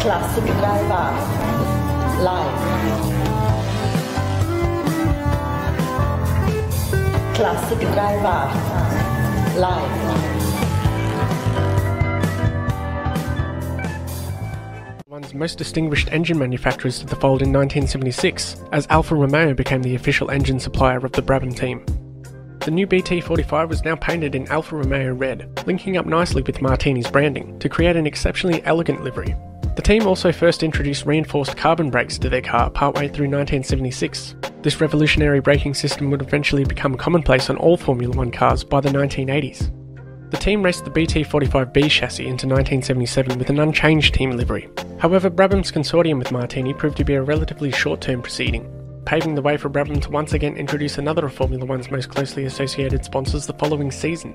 classic 3 bar Live. classic 3 bar Live. One's most distinguished engine manufacturers to the fold in 1976, as Alfa Romeo became the official engine supplier of the Brabham team. The new BT45 was now painted in Alfa Romeo red, linking up nicely with Martini's branding to create an exceptionally elegant livery. The team also first introduced reinforced carbon brakes to their car partway through 1976. This revolutionary braking system would eventually become commonplace on all Formula One cars by the 1980s. The team raced the BT45B chassis into 1977 with an unchanged team livery. However, Brabham's consortium with Martini proved to be a relatively short term proceeding, paving the way for Brabham to once again introduce another of Formula One's most closely associated sponsors the following season.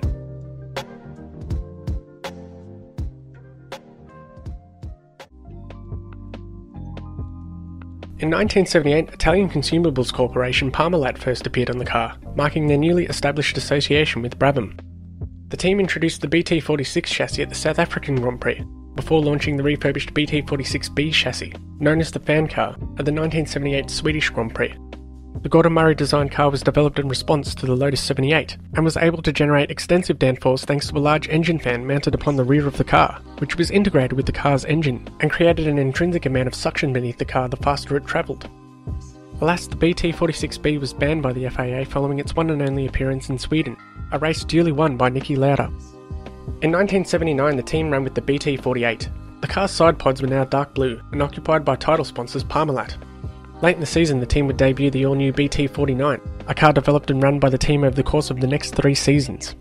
In 1978, Italian consumables corporation Parmalat first appeared on the car, marking their newly established association with Brabham. The team introduced the BT46 chassis at the South African Grand Prix, before launching the refurbished BT46B chassis, known as the fan car, at the 1978 Swedish Grand Prix. The Gordon Murray designed car was developed in response to the Lotus 78 and was able to generate extensive downforce thanks to a large engine fan mounted upon the rear of the car, which was integrated with the car's engine and created an intrinsic amount of suction beneath the car the faster it travelled. Alas, the BT46B was banned by the FAA following its one and only appearance in Sweden, a race duly won by Nicky Lauda. In 1979, the team ran with the BT48. The car's side pods were now dark blue and occupied by title sponsors Parmalat, Late in the season, the team would debut the all-new BT-49, a car developed and run by the team over the course of the next three seasons.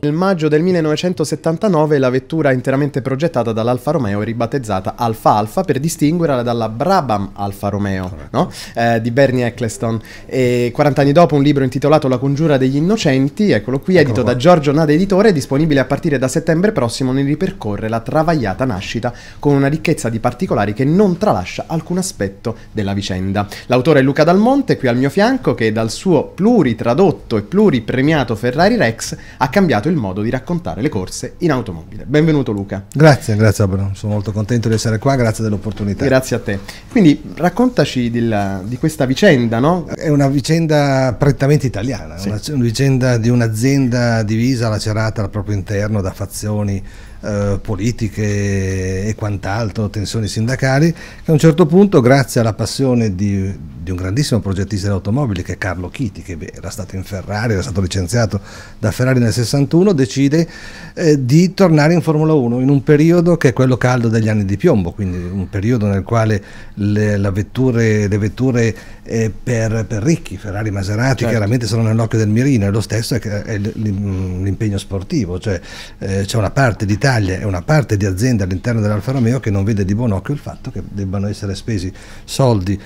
Nel maggio del 1979 la vettura interamente progettata dall'Alfa Romeo è ribattezzata Alfa Alfa per distinguerla dalla Brabham Alfa Romeo no? eh, di Bernie Eccleston. E 40 anni dopo un libro intitolato La congiura degli innocenti, eccolo qui, edito eccolo da Giorgio Nade Editore, disponibile a partire da settembre prossimo, ne ripercorre la travagliata nascita con una ricchezza di particolari che non tralascia alcun aspetto della vicenda. L'autore è Luca Dalmonte, qui al mio fianco, che dal suo pluritradotto e pluri il premiato Ferrari Rex ha cambiato il modo di raccontare le corse in automobile. Benvenuto Luca. Grazie, grazie Bruno, sono molto contento di essere qua, grazie dell'opportunità. Grazie a te. Quindi raccontaci di, di questa vicenda, no? È una vicenda prettamente italiana, sì. una, una vicenda di un'azienda divisa, lacerata al proprio interno da fazioni eh, politiche e quant'altro, tensioni sindacali, che a un certo punto, grazie alla passione di, di un grandissimo progettista di automobili, che è Carlo Chiti, che beh, era stato in Ferrari, era stato licenziato da Ferrari nel 61, decide eh, di tornare in Formula 1 in un periodo che è quello caldo degli anni di piombo, quindi un periodo nel quale le, vetture, le vetture eh, per, per, ricchi, Ferrari Maserati, certo. chiaramente sono nell'occhio del mirino, e lo stesso è, è l'impegno sportivo, cioè eh, c'è una parte d'Italia Italia e una parte di aziende all'interno dell'Alfa Romeo che non vede di buon occhio il fatto che debbano essere spesi soldi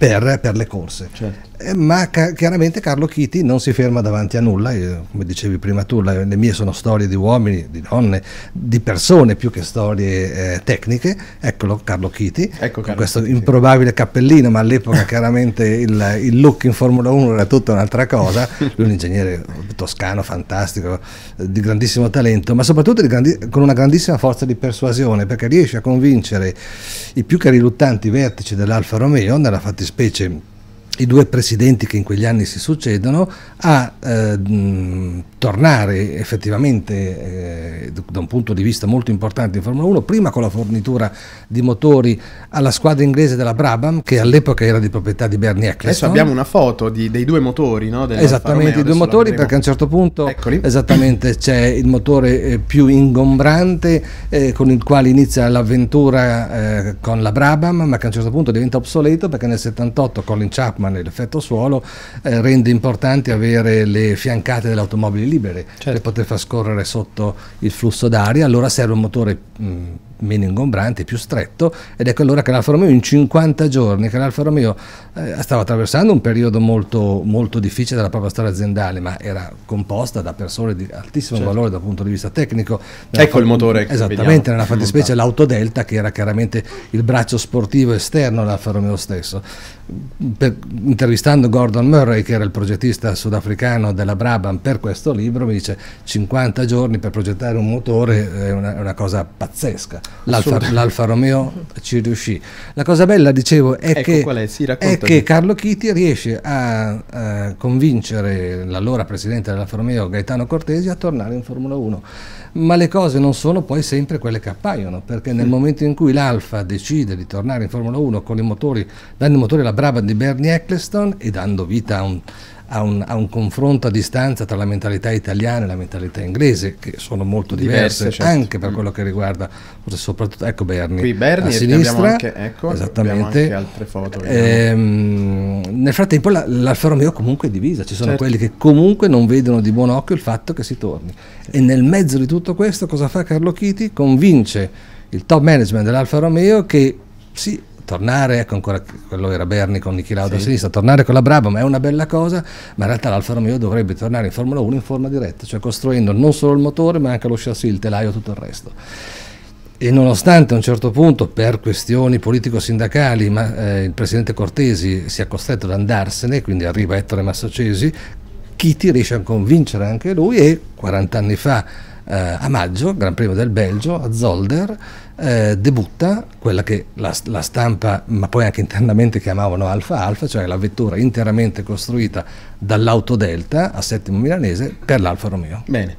per, per, le corse. Certo. Eh, ma ca chiaramente Carlo Chiti non si ferma davanti a nulla, Io, come dicevi prima tu, le mie sono storie di uomini, di donne, di persone più che storie eh, tecniche. Eccolo Carlo Chiti, ecco con questo Chiti. improbabile cappellino, ma all'epoca chiaramente il, il, look in Formula 1 era tutta un'altra cosa. Lui è un ingegnere toscano fantastico, di grandissimo talento, ma soprattutto con una grandissima forza di persuasione, perché riesce a convincere i più che riluttanti vertici dell'Alfa Romeo nella fattispecie despechen. i due presidenti che in quegli anni si succedono a eh, mh, tornare effettivamente eh, da un punto di vista molto importante in Formula 1, prima con la fornitura di motori alla squadra inglese della Brabham che all'epoca era di proprietà di Bernie Eccleston. Adesso abbiamo una foto di, dei due motori, no? esattamente, i due motori perché a un certo punto Eccoli. esattamente c'è il motore eh, più ingombrante eh, con il quale inizia l'avventura eh, con la Brabham, ma che a un certo punto diventa obsoleto perché nel 78 Colin Chapman Trackman e l'effetto suolo eh, rende importante avere le fiancate dell'automobile libere certo. per poter far scorrere sotto il flusso d'aria, allora serve un motore mh, mm, meno ingombrante, più stretto ed ecco allora che l'Alfa Romeo in 50 giorni, che l'Alfa Romeo eh, stava attraversando un periodo molto, molto, difficile della propria storia aziendale, ma era composta da persone di altissimo certo. valore dal punto di vista tecnico. Nella ecco il motore. Esattamente, vediamo. nella fattispecie l'Auto Delta che era chiaramente il braccio sportivo esterno all'Alfa Romeo stesso. Per, intervistando Gordon Murray, che era il progettista sudafricano della Brabham per questo libro, mi dice 50 giorni per progettare un motore è una, è una cosa pazzesca. L'Alfa, l'Alfa, Romeo ci riuscì. La cosa bella, dicevo, è, ecco che, è? Sì, è che, Carlo Chiti riesce a, a, convincere l'allora presidente dell'Alfa Romeo Gaetano Cortesi a tornare in Formula 1. Ma le cose non sono poi sempre quelle che appaiono, perché nel momento in cui l'Alfa decide di tornare in Formula 1 con i motori, dando i motori alla Brabham di Bernie Eccleston e dando vita a un a un, a un, confronto a distanza tra la mentalità italiana e la mentalità inglese, che sono molto diverse, diverse certo. anche per mm. quello che riguarda, forse soprattutto, ecco Berni, Qui Berni a sinistra, anche, ecco, esattamente. altre foto. Ehm, nel frattempo la, l'Alfa Romeo comunque è divisa, ci sono certo. quelli che comunque non vedono di buon occhio il fatto che si torni. E nel mezzo di tutto questo cosa fa Carlo Chiti? Convince il top management dell'Alfa Romeo che sì, tornare, ecco ancora quello era Berni con Nicky Lauda sì. a sinistra, tornare con la Brabham è una bella cosa, ma in realtà l'Alfa Romeo dovrebbe tornare in Formula 1 in forma diretta, cioè costruendo non solo il motore ma anche lo chassis, il telaio e tutto il resto. E nonostante a un certo punto, per questioni politico-sindacali, ma, eh, il presidente Cortesi sia costretto ad andarsene, quindi arriva Ettore Massacesi, Chiti riesce a convincere anche lui e 40 anni fa, eh, a maggio, Gran Premio del Belgio, a Zolder, eh, debutta quella che la, la, stampa, ma poi anche internamente chiamavano Alfa Alfa, cioè la vettura interamente costruita dall'Autodelta a Settimo Milanese per l'Alfa Romeo. Bene.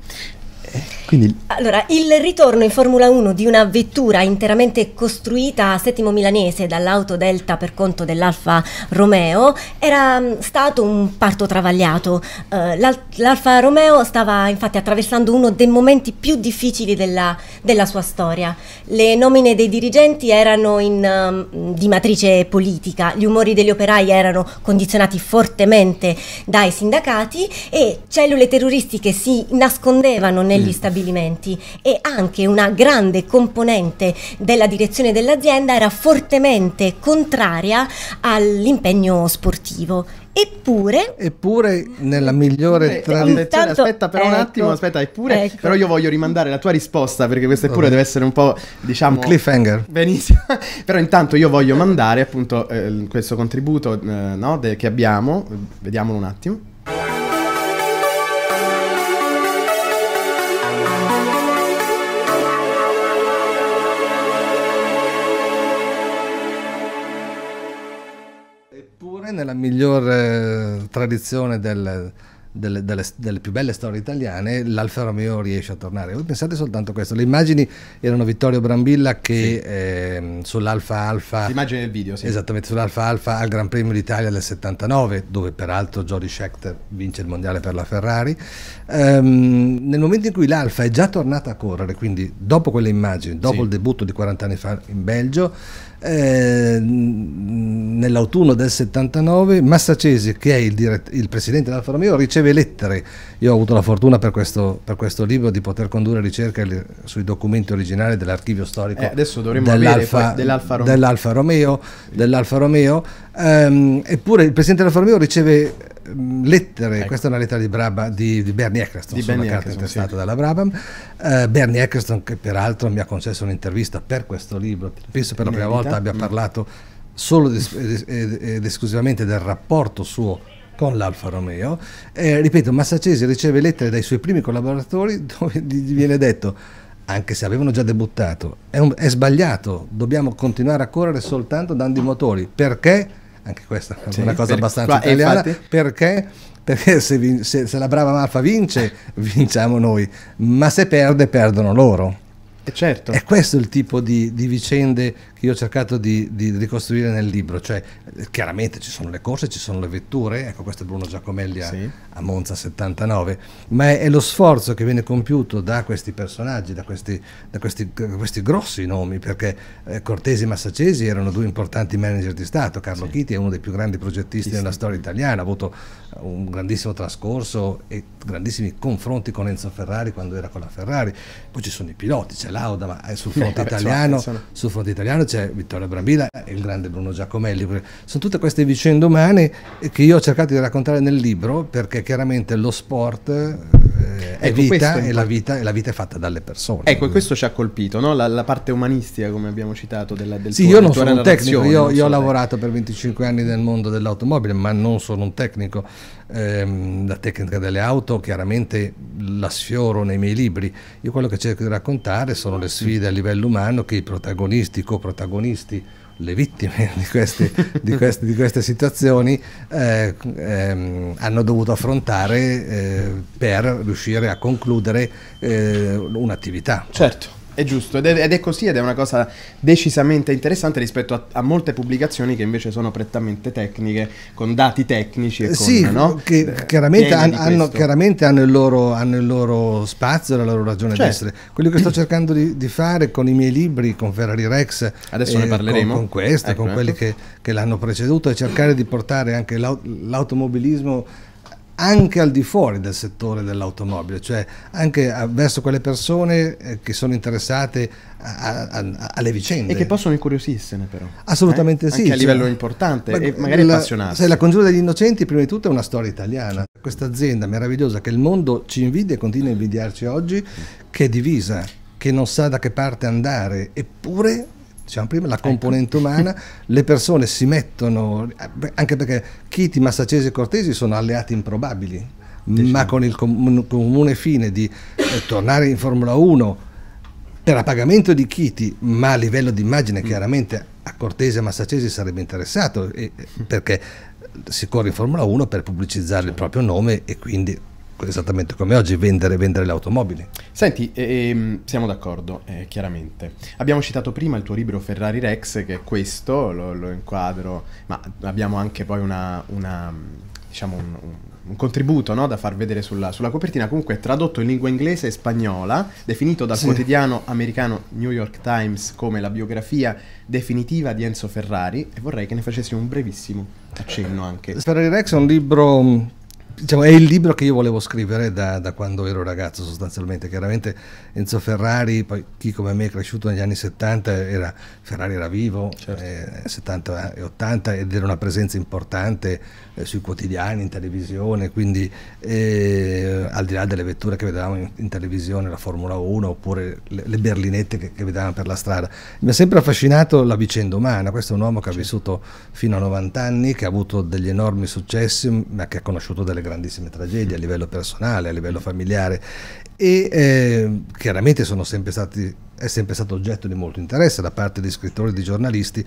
Quindi... Allora, il ritorno in Formula 1 di una vettura interamente costruita a Settimo Milanese dall'Auto Delta per conto dell'Alfa Romeo era mm, stato un parto travagliato. Uh, L'Alfa Romeo stava infatti attraversando uno dei momenti più difficili della, della sua storia. Le nomine dei dirigenti erano in, um, di matrice politica, gli umori degli operai erano condizionati fortemente dai sindacati e cellule terroristiche si nascondevano nelle negli stabilimenti e anche una grande componente della direzione dell'azienda era fortemente contraria all'impegno sportivo. Eppure, eppure nella migliore tradizione, intanto, aspetta però ecco, un attimo, aspetta, eppure, ecco. però io voglio rimandare la tua risposta perché questa eppure deve essere un po', diciamo, un cliffhanger. Benissimo. però intanto io voglio mandare appunto eh, questo contributo eh, no, de- che abbiamo, vediamolo un attimo. Eppure nella miglior eh, tradizione del, delle, delle, delle, più belle storie italiane, l'Alfa Romeo riesce a tornare. Voi pensate soltanto a questo, le immagini erano Vittorio Brambilla che sì. eh, sull'Alfa Alfa... L'immagine del video, sì. Esattamente, sull'Alfa Alfa al Gran Premio d'Italia del 79, dove peraltro Jody Scheckter vince il mondiale per la Ferrari. Ehm, nel momento in cui l'Alfa è già tornata a correre, quindi dopo quelle immagini, dopo sì. il debutto di 40 anni fa in Belgio, eh, nell'autunno del 79 Massacesi, che è il, dirett- il presidente dell'Alfa Romeo, riceve lettere. Io ho avuto la fortuna per questo, per questo libro di poter condurre ricerche li- sui documenti originali dell'archivio storico eh, dell'Alfa, dell'Alfa, Romeo, dell'Alfa Romeo, dell'Alfa Romeo. Um, eppure il presidente dell'Alfa Romeo riceve lettere, ecco. questa è una lettera di, Braba, di, di Bernie Eccleston, di Bernie carta intestata sì. dalla Brabham. Eh, Bernie Eccleston che peraltro mi ha concesso un'intervista per questo libro, penso per la prima volta abbia mm. parlato solo ed esclusivamente del rapporto suo con l'Alfa Romeo. Eh, ripeto, Massacesi riceve lettere dai suoi primi collaboratori dove gli viene detto, anche se avevano già debuttato, è, un, è sbagliato, dobbiamo continuare a correre soltanto dando i motori. Perché? Anche questa è sì, una cosa per, abbastanza italiana. Infatti... Perché? Perché se, vin, se, se la brava Malfa vince, vinciamo noi, ma se perde, perdono loro. E eh, certo. È questo il tipo di, di vicende che io ho cercato di, di, ricostruire nel libro, cioè chiaramente ci sono le corse, ci sono le vetture, ecco questo è Bruno Giacomelli a, sì. a Monza 79, ma è, è, lo sforzo che viene compiuto da questi personaggi, da questi, da questi, da questi grossi nomi, perché eh, Cortesi e Massacesi erano due importanti manager di Stato, Carlo sì. Chiti è uno dei più grandi progettisti sì, nella storia italiana, ha avuto un grandissimo trascorso e grandissimi confronti con Enzo Ferrari quando era con la Ferrari, poi ci sono i piloti, c'è Lauda, ma eh, sul eh, fronte eh, vabbè, italiano, sul fronte italiano c'è Vittoria Brambilla e il grande Bruno Giacomelli. Sono tutte queste vicende umane che io ho cercato di raccontare nel libro perché chiaramente lo sport eh, ecco, è vita e la, vita e la vita è fatta dalle persone. Ecco, questo ci ha colpito, no? la, la, parte umanistica, come abbiamo citato, della, del Sì, tuo, io non sono un tecnico, io, io ho lavorato per 25 anni nel mondo dell'automobile, ma non sono un tecnico. Ehm, la tecnica delle auto chiaramente la sfioro nei miei libri. Io quello che cerco di raccontare sono le sfide a livello umano che i protagonisti, i coprotagonisti, le vittime di, questi, di, questi, di queste, situazioni eh, ehm, hanno dovuto affrontare eh, per riuscire a concludere eh, un'attività. Certo. È giusto, ed è, ed è, così ed è una cosa decisamente interessante rispetto a, a, molte pubblicazioni che invece sono prettamente tecniche, con dati tecnici e con, sì, no? che eh, chiaramente, han, hanno, chiaramente hanno, il loro, hanno, il loro, spazio, la loro ragione cioè. Certo. d'essere. Quello che sto cercando di, di, fare con i miei libri, con Ferrari Rex, adesso eh, ne parleremo, con, con questo, ecco, con quelli ecco. che, che, l'hanno preceduto, è cercare di portare anche l'automobilismo anche al di fuori del settore dell'automobile, cioè anche verso quelle persone eh, che sono interessate a, a, a, alle vicende. E che possono incuriosirsene però. Assolutamente eh? sì. Anche a cioè, livello cioè, importante ma, e magari la, appassionato. La congiura degli innocenti prima di tutto è una storia italiana. Questa azienda meravigliosa che il mondo ci invidia e continua a invidiarci oggi, che è divisa, che non sa da che parte andare, eppure diciamo prima, la ecco. componente umana, le persone si mettono, anche perché Chiti, Massacesi e Cortesi sono alleati improbabili, diciamo. ma con il comune fine di eh, tornare in Formula 1 per appagamento di Chiti, ma a livello di immagine mm. chiaramente a Cortesi e Massacesi sarebbe interessato, perché si corre in Formula 1 per pubblicizzare il proprio nome e quindi esattamente come oggi, vendere, vendere le automobili. Senti, ehm, siamo d'accordo, eh, chiaramente. Abbiamo citato prima il tuo libro Ferrari Rex, che è questo, lo, lo inquadro, ma abbiamo anche poi una, una diciamo un, un, un contributo no? da far vedere sulla, sulla, copertina. Comunque è tradotto in lingua inglese e spagnola, definito dal sì. quotidiano americano New York Times come la biografia definitiva di Enzo Ferrari e vorrei che ne facessi un brevissimo accenno anche. Ferrari Rex è un libro diciamo, è il libro che io volevo scrivere da, da, quando ero ragazzo sostanzialmente. Chiaramente Enzo Ferrari, poi chi come me è cresciuto negli anni 70, era, Ferrari era vivo, certo. eh, 70 e 80 ed era una presenza importante eh, sui quotidiani, in televisione, quindi eh, al di là delle vetture che vedevamo in, in televisione, la Formula 1 oppure le, le berlinette che, che, vedevamo per la strada. Mi ha sempre affascinato la vicenda umana, questo è un uomo che ha vissuto fino a 90 anni, che ha avuto degli enormi successi, ma che ha conosciuto delle delle grandissime tragedie a mm. livello personale, a livello mm. familiare e eh, chiaramente sempre stati, è sempre stato oggetto di molto interesse da parte di scrittori e di giornalisti.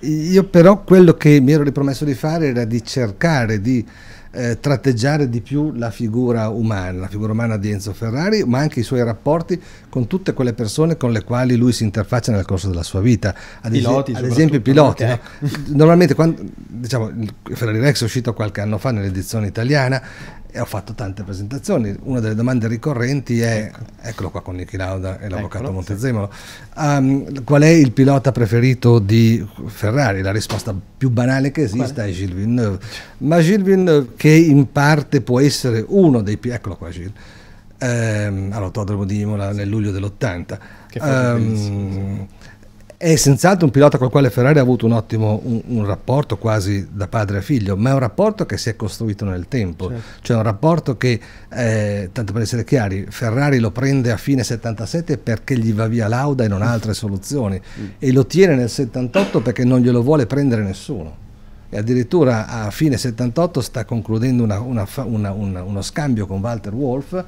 Io però quello che mi ero ripromesso di fare era di cercare di eh, tratteggiare di più la figura umana, la figura umana di Enzo Ferrari, ma anche i suoi rapporti con tutte quelle persone con le quali lui si interfaccia nel corso della sua vita, ad, piloti, ad esempio i piloti. No? Normalmente quando, diciamo, Ferrari Rex è uscito qualche anno fa nell'edizione italiana e ho fatto tante presentazioni. Una delle domande ricorrenti è, ecco. eccolo qua con Niki Lauda e l'avvocato eccolo, Montezemolo, sì. um, ehm, qual è il pilota preferito di Ferrari? La risposta più banale che esista è? è Gilles Villeneuve, ma Gilles Villeneuve che in parte può essere uno dei, eccolo qua Gilles, ehm, allora di Imola nel luglio dell'80. Che ehm, è senz'altro un pilota con il quale Ferrari ha avuto un ottimo un, un rapporto quasi da padre a figlio, ma è un rapporto che si è costruito nel tempo, certo. cioè un rapporto che, eh, tanto per essere chiari, Ferrari lo prende a fine 77 perché gli va via Lauda e non ha altre soluzioni mm. mm. e lo tiene nel 78 perché non glielo vuole prendere nessuno e addirittura a fine 78 sta concludendo una, una, una, uno scambio con Walter Wolf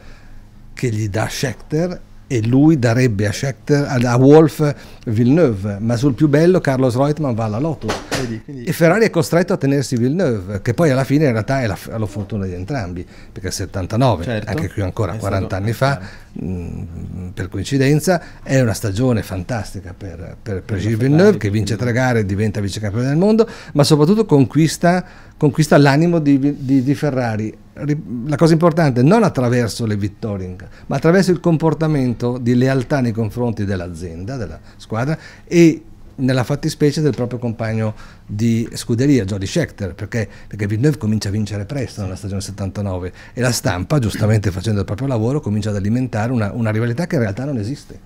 che gli dà Schechter e lui darebbe a, Schechter, a Wolf Villeneuve, ma sul più bello Carlos Reutemann va alla Lotus. Quindi, quindi. E Ferrari è costretto a tenersi Villeneuve, che poi alla fine in realtà è la, la fortuna di entrambi, perché 79, certo, anche qui ancora 40 anni fa, mh, per coincidenza, è una stagione fantastica per, per, per Gilles Villeneuve, che vince tre gare e diventa vice campione del mondo, ma soprattutto conquista, conquista l'animo di, di, di Ferrari la cosa importante non attraverso le vittorie, ma attraverso il comportamento di lealtà nei confronti dell'azienda, della squadra e nella fattispecie del proprio compagno di scuderia, Jody Scheckter, perché, perché Villeneuve comincia a vincere presto nella stagione 79 e la stampa, giustamente facendo il proprio lavoro, comincia ad alimentare una, una rivalità che in realtà non esiste,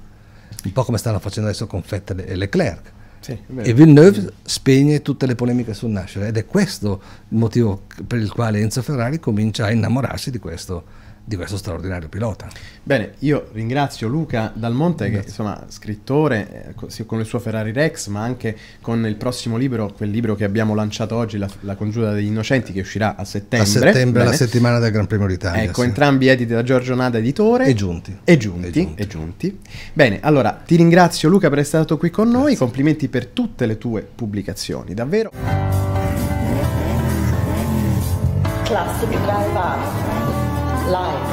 un po' come stanno facendo adesso con Fettel e Leclerc sì, e Villeneuve spegne tutte le polemiche sul nascere ed è questo il motivo per il quale Enzo Ferrari comincia a innamorarsi di questo di questo straordinario pilota. Bene, io ringrazio Luca Dalmonte Grazie. che insomma scrittore eh, con il suo Ferrari Rex ma anche con il prossimo libro, quel libro che abbiamo lanciato oggi, La, la congiura degli innocenti che uscirà a settembre. A settembre, Bene. la settimana del Gran Premio d'Italia. Ecco, sì. entrambi editi da Giorgio Nada Editore. E giunti. E giunti, e giunti. E giunti. Bene, allora ti ringrazio Luca per essere stato qui con Grazie. noi, complimenti per tutte le tue pubblicazioni, davvero. Classic Drive Up. life.